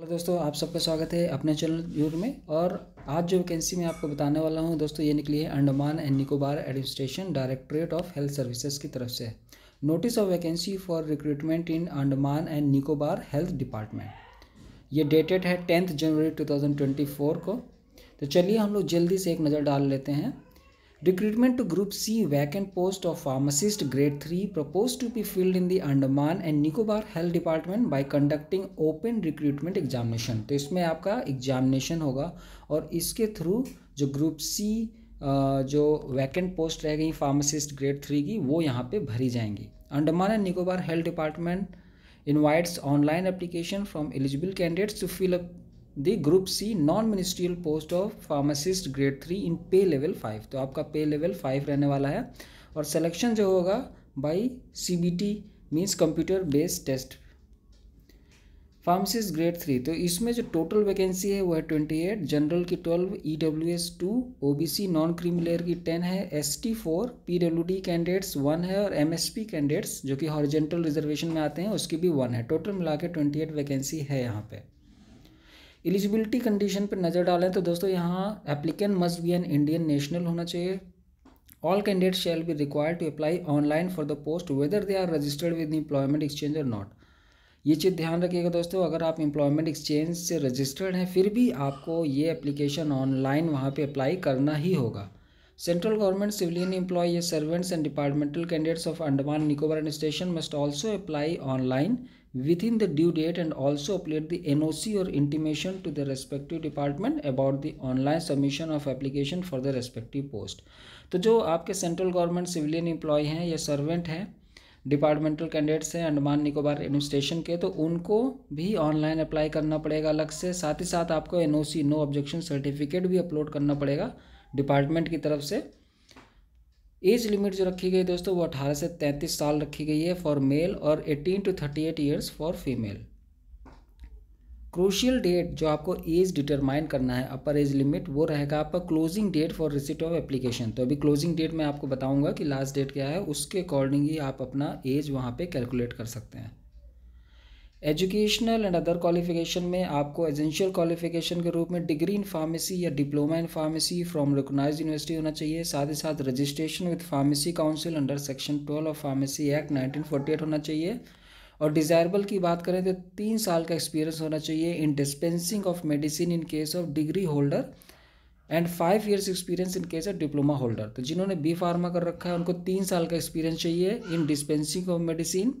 Hello दोस्तों आप सबका स्वागत है अपने चैनल यूर में और आज जो वैकेंसी मैं आपको बताने वाला हूं दोस्तों ये निकली है Andaman and Nicobar administration directorate of health services की तरफ से notice of vacancy for recruitment in Andaman and Nicobar health department ये डेटेड है टेंथ जनवरी टू को तो चलिए हम लोग जल्दी से एक नज़र डाल लेते हैं Recruitment to Group C vacant post of pharmacist grade 3 proposed to be filled in the Andaman and Nicobar Health Department by conducting open recruitment examination. तो इसमें आपका examination होगा और इसके through जो Group C जो vacant post रह गई pharmacist grade 3 की वो यहाँ पे भरी जाएंगी Andaman and Nicobar Health Department invites online application from eligible candidates to fill up the group C non ministerial post of pharmacist grade three in pay level five तो आपका पे लेवल फाइव रहने वाला है और सेलेक्शन जो होगा by C B T means computer based test pharmacist grade three तो इसमें जो टोटल वैकेंसी है वो है ट्वेंटी एट जनरल की twelve E W S two O B C non creamy layer की टेन है S T four P W D candidates one है और एम एस पी कैंडिडेट्स जो कि हॉरिजेंटल रिजर्वेशन में आते हैं उसकी भी वन है टोटल मिला के ट्वेंटी एट वैकेंसी है यहाँ पर एलिजिबिलिटी कंडीशन पर नज़र डालें तो दोस्तों यहाँ applicant must be an Indian national होना चाहिए all candidate shall be required to apply online for the post whether they are registered with employment exchange और नॉट ये चीज़ ध्यान रखिएगा दोस्तों अगर आप एम्प्लॉयमेंट एक्सचेंज से रजिस्टर्ड हैं फिर भी आपको ये एप्लीकेशन ऑनलाइन वहाँ पर अप्लाई करना ही होगा central government civilian employ servants and departmental candidates of Andaman Nicobar station must also apply online within the due date and also upload the NOC or intimation to the respective department about the online submission of application for the respective post तो जो आपके central government civilian employee हैं या servant हैं departmental candidates हैं Andaman Nicobar administration के तो उनको भी ऑनलाइन अप्लाई करना पड़ेगा अलग से साथ ही साथ आपको एनओसी नो ऑब्जेक्शन सर्टिफिकेट भी अपलोड करना पड़ेगा डिपार्टमेंट की तरफ से एज लिमिट जो रखी गई दोस्तों वो अठारह से तैंतीस साल रखी गई है फॉर मेल और eighteen to thirty eight years for female crucial date जो आपको एज डिटरमाइन करना है अपर एज लिमिट वो रहेगा आपका closing date for receipt of application तो अभी क्लोजिंग डेट मैं आपको बताऊंगा कि लास्ट डेट क्या है उसके अकॉर्डिंग ही आप अपना एज वहाँ पे कैलकुलेट कर सकते हैं एजुकेशनल एंड अदर क्वालिफिकेशन में आपको एजेंशियल क्वालिफिकेशन के रूप में डिग्री इन फार्मेसी या diploma in pharmacy from recognise university होना चाहिए साथ ही साथ registration with pharmacy council under section twelve of pharmacy act at होना चाहिए और डिज़ायरेबल की बात करें तो तीन साल का एक्सपीरियंस होना चाहिए in dispensing of medicine in case of degree holder and five years experience in case of diploma holder तो जिन्होंने बी फार्मा कर रखा है उनको तीन साल का एक्सपीरियंस चाहिए इन डिस्पेंसिंग ऑफ मेडिसिन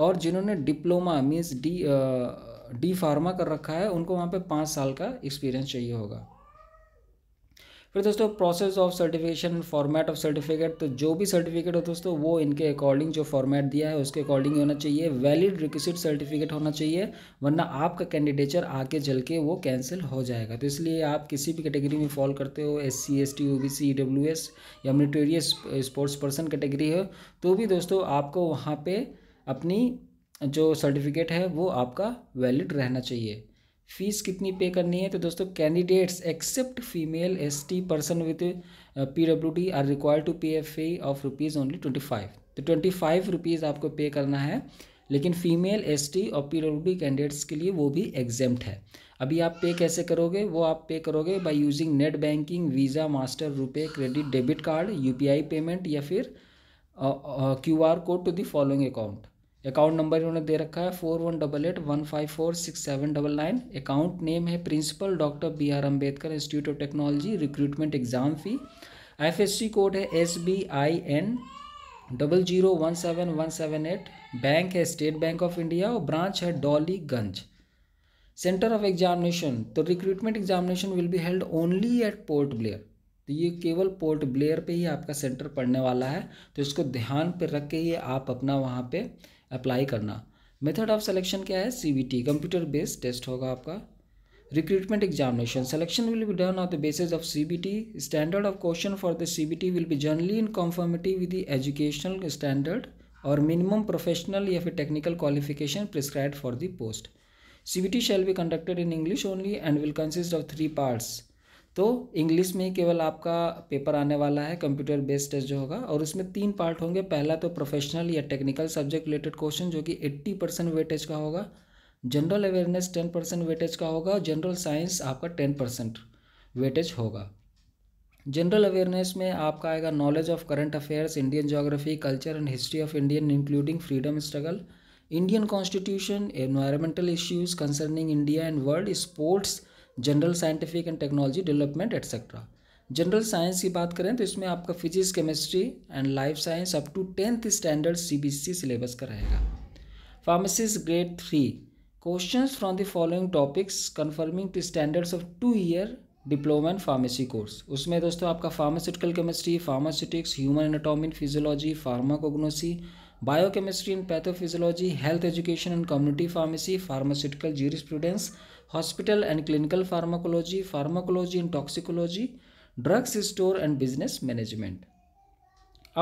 और जिन्होंने diploma means D D pharma कर रखा है उनको वहाँ पे पाँच साल का एक्सपीरियंस चाहिए होगा फिर दोस्तों process of certification format of certificate तो जो भी सर्टिफिकेट हो दोस्तों वो इनके अकॉर्डिंग जो फॉर्मेट दिया है उसके अकॉर्डिंग होना चाहिए वैलिड रिक्विजिट सर्टिफिकेट होना चाहिए वरना आपका कैंडिडेचर आगे जल के वो कैंसिल हो जाएगा तो इसलिए आप किसी भी कैटेगरी में फॉल करते हो S C S T O B C E W S या मिलिटेरियस स्पोर्ट्स पर्सन कैटेगरी हो तो भी दोस्तों आपको वहाँ पर अपनी जो सर्टिफिकेट है वो आपका वैलिड रहना चाहिए फीस कितनी पे करनी है तो दोस्तों candidates except female S T person with P W D are required to pay a fee of rupees only twenty five तो ट्वेंटी फाइव रुपीज़ आपको पे करना है लेकिन फीमेल एस टी और पी डब्ल्यू डी कैंडिडेट्स के लिए वो भी एग्जेम्प्ट है अभी आप पे कैसे करोगे वो आप पे करोगे by using net banking visa master RuPay credit debit card U P I payment या फिर Q R code to the following account account number इन्होंने दे रखा है four one double eight one five four six seven double nine account name है principal doctor B R Ambedkar institute of technology recruitment exam fee F S C code है S B I N double zero one seven one seven eight bank है State Bank of India और branch है Dollygunj centre of examination तो recruitment examination will be held only at Port Blair तो ये केवल port Blair पे ही आपका सेंटर पड़ने वाला है तो इसको ध्यान पे रख के ही आप अपना वहाँ पे अप्लाई करना मेथड ऑफ सिलेक्शन क्या है टी कंप्यूटर बेस्ड टेस्ट होगा आपका recruitment examination selection will be done on the basis of CBT standard of question for the CBT will be generally in conformity with the educational standard और minimum professional या फिर technical qualification prescribe for the post CBT shall be conducted in English only and will consist of three parts तो English में ही केवल आपका paper आने वाला है कंप्यूटर बेस्ड टेस्ट जो होगा और उसमें तीन पार्ट होंगे पहला तो प्रोफेशनल या टेक्निकल सब्जेक्ट रिलेटेड क्वेश्चन जो कि 80 परसेंट वेटेज का होगा general awareness ten percent weightage का होगा और जनरल साइंस आपका टेन परसेंट वेटेज होगा जनरल अवेयरनेस में आपका आएगा knowledge of current affairs Indian geography culture and history of Indian including freedom struggle Indian constitution environmental issues concerning India and world sports general scientific and technology development etcetera general science की बात करें तो इसमें आपका physics chemistry and life science up to tenth standard CBSE syllabus का रहेगा pharmacist grade three question from the following topics conforming to standards of two year diploma and pharmacy course उसमें दोस्तों आपका pharmaceutical chemistry pharmaceutics human anatomy physiology pharmacognosy biochemistry and pathophysiology health education and community pharmacy pharmaceutical jurisprudence hospital and clinical pharmacology pharmacology and toxicology drugs store and business management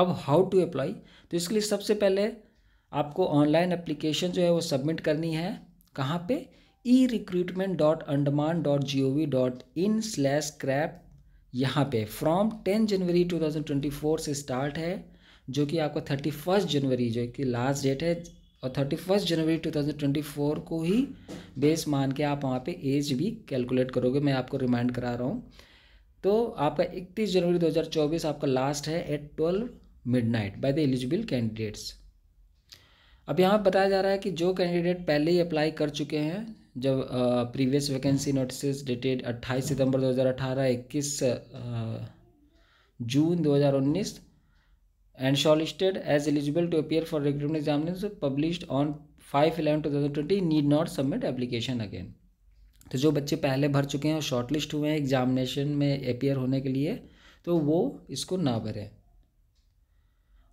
अब how to apply तो इसके लिए सबसे पहले आपको online application जो है वो सबमिट करनी है कहाँ पे E recruitment dot Andaman dot G O V dot in slash crap यहाँ पे from ten January two thousand twenty four से स्टार्ट है जो कि आपका थर्टी फर्स्ट जनवरी जो कि लास्ट डेट है और thirty first January two thousand twenty four को ही बेस मान के आप वहाँ पे एज भी कैलकुलेट करोगे मैं आपको रिमाइंड करा रहा हूँ तो आपका इकतीस जनवरी दो हज़ार चौबीस आपका लास्ट है at twelve midnight by the eligible candidates अब यहाँ पर बताया जा रहा है कि जो कैंडिडेट पहले ही अप्लाई कर चुके हैं जब प्रीवियस वैकेंसी नोटिस डेटेड अट्ठाईस सितंबर दो हज़ार अठारह इक्कीस जून दो हज़ार उन्नीस and shortlisted as eligible to appear for recruitment examination published on 5 11 2020 need not submit application again तो जो बच्चे पहले भर चुके हैं और शॉर्टलिस्ट हुए हैं एग्जामिनेशन में अपेयर होने के लिए तो वो इसको ना भरें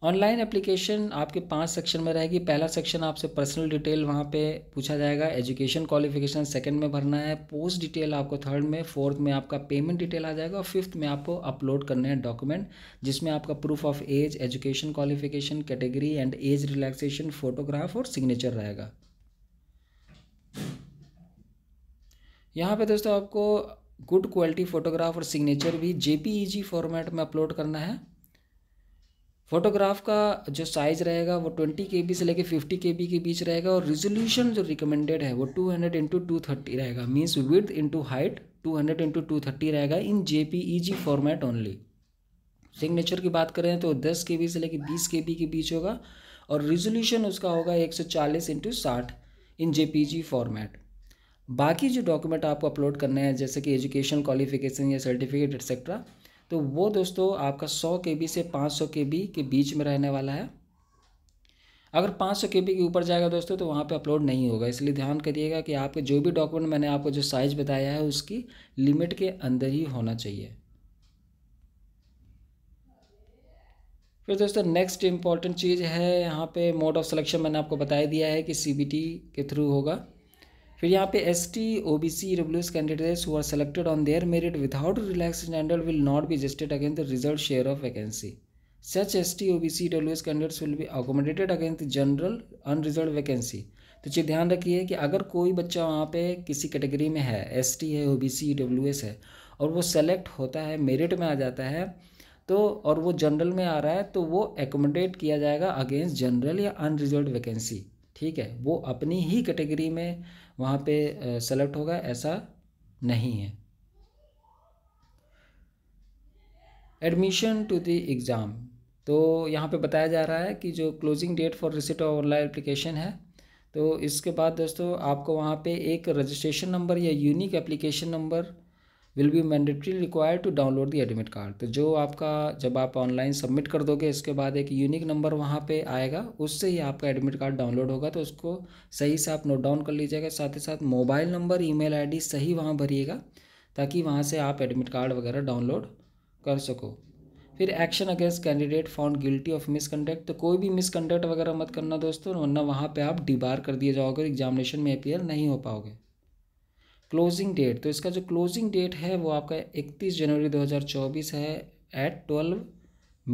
ऑनलाइन एप्लीकेशन आपके पांच सेक्शन में रहेगी पहला सेक्शन आपसे पर्सनल डिटेल वहाँ पे पूछा जाएगा एजुकेशन क्वालिफिकेशन सेकंड में भरना है पोस्ट डिटेल आपको थर्ड में फोर्थ में आपका पेमेंट डिटेल आ जाएगा और फिफ्थ में आपको अपलोड करने हैं डॉक्यूमेंट जिसमें आपका proof of age education qualification category and age relaxation photograph और सिग्नेचर रहेगा यहाँ पर दोस्तों आपको गुड क्वालिटी फोटोग्राफ और सिग्नेचर भी जेपीईजी फॉर्मेट e में अपलोड करना है फोटोग्राफ का जो साइज़ रहेगा वो ट्वेंटी के बी से लेके फिफ्टी के बी के बीच रहेगा और रिजोल्यूशन जो रिकमेंडेड है वो two hundred into two thirty रहेगा means width into height two hundred into two thirty रहेगा in J P E G format only signature की बात करें तो दस के बी से लेके बीस के बी के बीच होगा और रिजोल्यूशन उसका होगा एक सौ चालीस इंटू साठ इन जे पी जी फॉर्मेट बाकी जो डॉक्यूमेंट आपको अपलोड करने हैं जैसे कि एजुकेशन क्वालिफिकेशन या सर्टिफिकेट एक्सेट्रा तो वो दोस्तों आपका सौ के बी से पाँच सौ के बी के बीच में रहने वाला है अगर पाँच सौ के बी के ऊपर जाएगा दोस्तों तो वहाँ पे अपलोड नहीं होगा इसलिए ध्यान करिएगा कि आपके जो भी डॉक्यूमेंट मैंने आपको जो साइज़ बताया है उसकी लिमिट के अंदर ही होना चाहिए फिर दोस्तों नेक्स्ट इम्पॉर्टेंट चीज़ है यहाँ पे मोड ऑफ सिलेक्शन मैंने आपको बता दिया है कि सी के थ्रू होगा फिर यहाँ पे S T O B C W S candidates who are selected on their merit without relax standard will not be adjusted against the result share of vacancy such S T O B C W S candidates will be accommodated against general unreserved vacancy तो चीज़ ध्यान रखिए कि अगर कोई बच्चा वहाँ पे किसी कैटेगरी में है एस टी है O B C W S है और वो सेलेक्ट होता है मेरिट में आ जाता है तो और वो जनरल में आ रहा है तो वो एकोमोडेट किया जाएगा अगेंस्ट जनरल या अनरिजर्व वैकेंसी ठीक है वो अपनी ही कैटेगरी में वहाँ पे सेलेक्ट होगा ऐसा नहीं है एडमिशन टू द एग्ज़ाम तो यहाँ पे बताया जा रहा है कि जो closing date for receipt of online application है तो इसके बाद दोस्तों आपको वहाँ पे एक रजिस्ट्रेशन नंबर या unique application number will be mandatory required to download the admit card तो जो आपका जब आप ऑनलाइन सबमिट कर दोगे इसके बाद एक यूनिक नंबर वहाँ पे आएगा उससे ही आपका एडमिट कार्ड डाउनलोड होगा तो उसको सही से आप नोट डाउन कर लीजिएगा साथ ही साथ मोबाइल नंबर आई डी सही वहाँ भरिएगा ताकि वहाँ से आप एडमिट कार्ड वगैरह डाउनलोड कर सको फिर action against candidate found guilty of misconduct तो कोई भी मिसकंडक्ट वगैरह मत करना दोस्तों वरना वहाँ पे आप डिबार कर दिए जाओगे एग्जामिनेशन में अपीयर नहीं हो पाओगे क्लोजिंग डेट तो इसका जो क्लोजिंग डेट है वो आपका 31 जनवरी 2024 है एट 12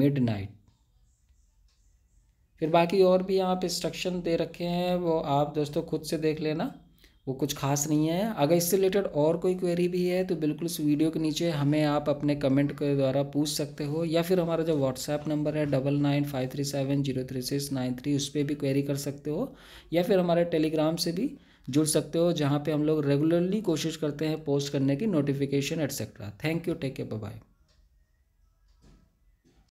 मिडनाइट फिर बाकी और भी यहाँ पे इंस्ट्रक्शन दे रखे हैं वो आप दोस्तों खुद से देख लेना वो कुछ खास नहीं है अगर इससे रिलेटेड और कोई क्वेरी भी है तो बिल्कुल इस वीडियो के नीचे हमें आप अपने कमेंट के द्वारा पूछ सकते हो या फिर हमारा जो व्हाट्सएप नंबर है double nine five three seven zero three six nine three उस पर भी क्वेरी कर सकते हो या फिर हमारे टेलीग्राम से भी जुड़ सकते हो जहाँ पे हम लोग रेगुलरली कोशिश करते हैं पोस्ट करने की notification etcetera thank you take care bye